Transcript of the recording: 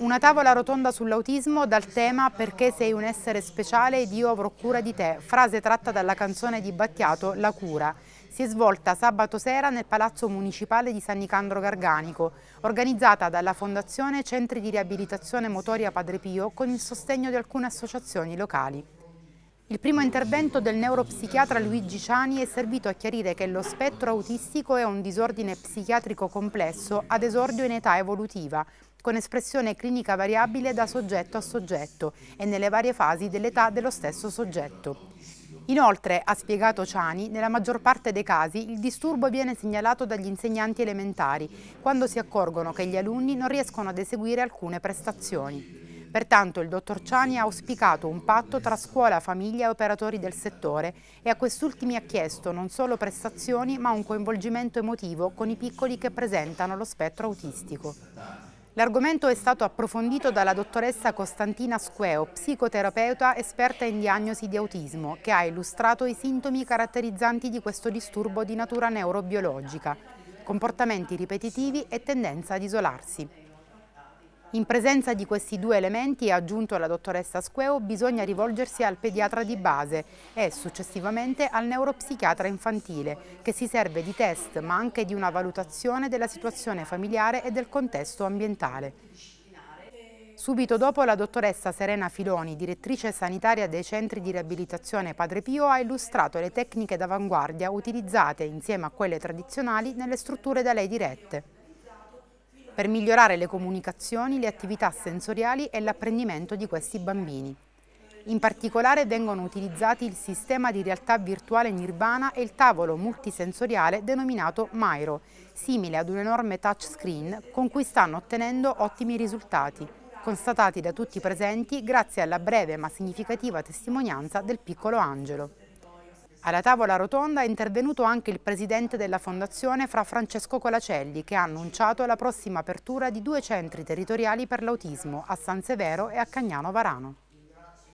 Una tavola rotonda sull'autismo dal tema Perché sei un essere speciale ed io avrò cura di te, frase tratta dalla canzone di Battiato La cura. Si è svolta sabato sera nel Palazzo Municipale di San Nicandro Garganico, organizzata dalla Fondazione Centri di Riabilitazione Motoria Padre Pio con il sostegno di alcune associazioni locali. Il primo intervento del neuropsichiatra Luigi Ciani è servito a chiarire che lo spettro autistico è un disordine psichiatrico complesso ad esordio in età evolutiva, con espressione clinica variabile da soggetto a soggetto e nelle varie fasi dell'età dello stesso soggetto. Inoltre, ha spiegato Ciani, nella maggior parte dei casi il disturbo viene segnalato dagli insegnanti elementari, quando si accorgono che gli alunni non riescono ad eseguire alcune prestazioni. Pertanto il dottor Ciani ha auspicato un patto tra scuola, famiglia e operatori del settore e a quest'ultimi ha chiesto non solo prestazioni ma un coinvolgimento emotivo con i piccoli che presentano lo spettro autistico. L'argomento è stato approfondito dalla dottoressa Costantina Squeo, psicoterapeuta esperta in diagnosi di autismo, che ha illustrato i sintomi caratterizzanti di questo disturbo di natura neurobiologica, comportamenti ripetitivi e tendenza ad isolarsi. In presenza di questi due elementi, ha aggiunto la dottoressa Squeo, bisogna rivolgersi al pediatra di base e successivamente al neuropsichiatra infantile, che si serve di test ma anche di una valutazione della situazione familiare e del contesto ambientale. Subito dopo la dottoressa Serena Filoni, direttrice sanitaria dei centri di riabilitazione Padre Pio, ha illustrato le tecniche d'avanguardia utilizzate insieme a quelle tradizionali nelle strutture da lei dirette per migliorare le comunicazioni, le attività sensoriali e l'apprendimento di questi bambini. In particolare vengono utilizzati il sistema di realtà virtuale Nirvana e il tavolo multisensoriale denominato Mairo, simile ad un enorme touchscreen con cui stanno ottenendo ottimi risultati, constatati da tutti i presenti grazie alla breve ma significativa testimonianza del piccolo Angelo. Alla tavola rotonda è intervenuto anche il presidente della fondazione Fra Francesco Colacelli che ha annunciato la prossima apertura di due centri territoriali per l'autismo a San Severo e a Cagnano Varano.